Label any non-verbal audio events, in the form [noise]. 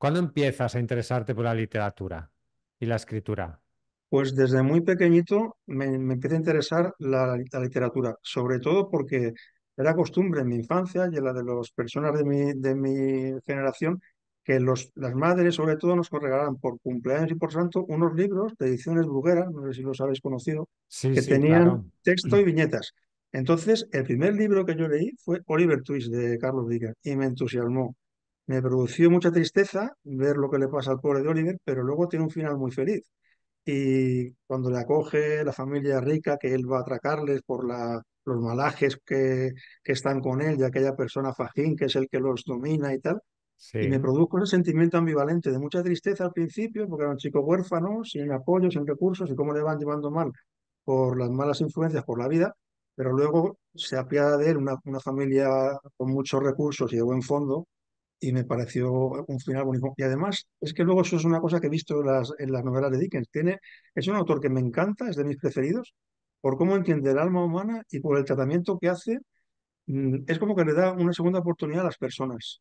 ¿Cuándo empiezas a interesarte por la literatura y la escritura? Pues desde muy pequeñito me, empieza a interesar la, literatura, sobre todo porque era costumbre en mi infancia y en la de las personas de mi, generación que las madres sobre todo nos regalaban por cumpleaños y por santo unos libros de ediciones brujeras, no sé si los habéis conocido, que tenían texto y [clears throat] viñetas. Entonces, el primer libro que yo leí fue Oliver Twist de Carlos Dickens y me entusiasmó me produció mucha tristeza ver lo que le pasa al pobre de Oliver, pero luego tiene un final muy feliz. Y cuando le acoge la familia rica, que él va a atracarles por la, los malajes que, están con él y aquella persona fajín que es el que los domina y tal. Y me produjo ese sentimiento ambivalente de mucha tristeza al principio, porque era un chico huérfano, sin apoyo, sin recursos, y cómo le van llevando mal por las malas influencias, por la vida, pero luego se apiada de él una, una familia con muchos recursos y de buen fondo, y me pareció un final bonito. Y además, es que luego eso es una cosa que he visto en las, en las novelas de Dickens. Tiene, es un autor que me encanta, es de mis preferidos, por cómo entiende el alma humana y por el tratamiento que hace. Mm, es como que le da una segunda oportunidad a las personas.